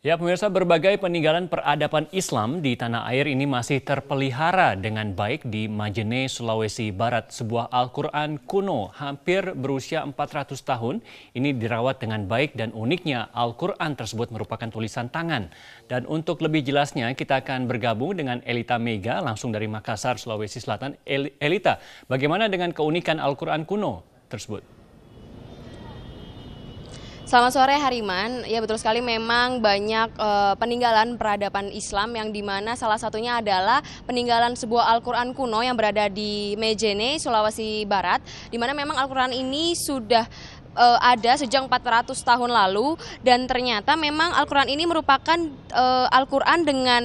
Ya pemirsa berbagai peninggalan peradaban Islam di tanah air ini masih terpelihara dengan baik di Majene, Sulawesi Barat. Sebuah Al-Quran kuno hampir berusia 400 tahun ini dirawat dengan baik dan uniknya Al-Quran tersebut merupakan tulisan tangan. Dan untuk lebih jelasnya kita akan bergabung dengan Elita Mega langsung dari Makassar, Sulawesi Selatan. Elita, bagaimana dengan keunikan Al-Quran kuno tersebut? Selamat sore Hariman. Ya betul sekali memang banyak e, peninggalan peradaban Islam yang dimana salah satunya adalah peninggalan sebuah Al-Quran kuno yang berada di Mejene, Sulawesi Barat. Dimana memang Al-Quran ini sudah e, ada sejak 400 tahun lalu dan ternyata memang Al-Quran ini merupakan e, Al-Quran dengan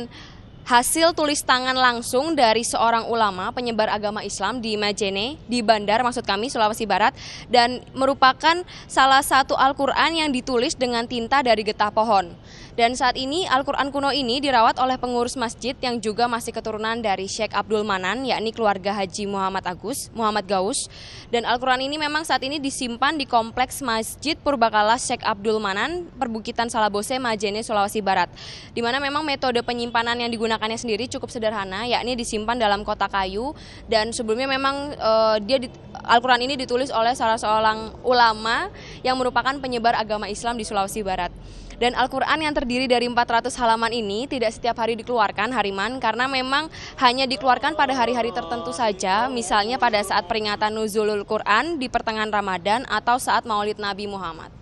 Hasil tulis tangan langsung dari seorang ulama penyebar agama Islam di Majene, di Bandar maksud kami Sulawesi Barat dan merupakan salah satu Al-Qur'an yang ditulis dengan tinta dari getah pohon. Dan saat ini Al-Qur'an kuno ini dirawat oleh pengurus masjid yang juga masih keturunan dari Syekh Abdul Manan yakni keluarga Haji Muhammad Agus, Muhammad Gaus. Dan Al-Qur'an ini memang saat ini disimpan di kompleks Masjid Purbakala Syekh Abdul Manan, Perbukitan Salabose, Majene, Sulawesi Barat. Di mana memang metode penyimpanan yang digunakan menggunakannya sendiri cukup sederhana, yakni disimpan dalam kotak kayu dan sebelumnya memang uh, dia di, Al-Qur'an ini ditulis oleh salah seorang ulama yang merupakan penyebar agama Islam di Sulawesi Barat. Dan Al-Quran yang terdiri dari 400 halaman ini tidak setiap hari dikeluarkan Hariman karena memang hanya dikeluarkan pada hari-hari tertentu saja misalnya pada saat peringatan Nuzulul Quran di pertengahan Ramadan atau saat maulid Nabi Muhammad.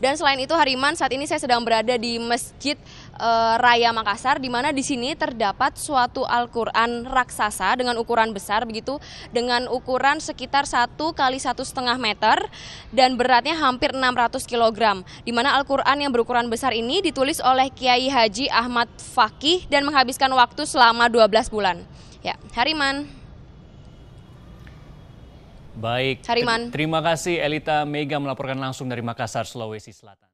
Dan selain itu Hariman, saat ini saya sedang berada di Masjid eh, Raya Makassar di mana di sini terdapat suatu Al-Qur'an raksasa dengan ukuran besar begitu dengan ukuran sekitar 1 kali satu setengah meter dan beratnya hampir 600 kg. Di mana Al-Qur'an yang berukuran besar ini ditulis oleh Kiai Haji Ahmad Fakih dan menghabiskan waktu selama 12 bulan. Ya, Hariman. Baik. Terima kasih Elita Mega melaporkan langsung dari Makassar, Sulawesi Selatan.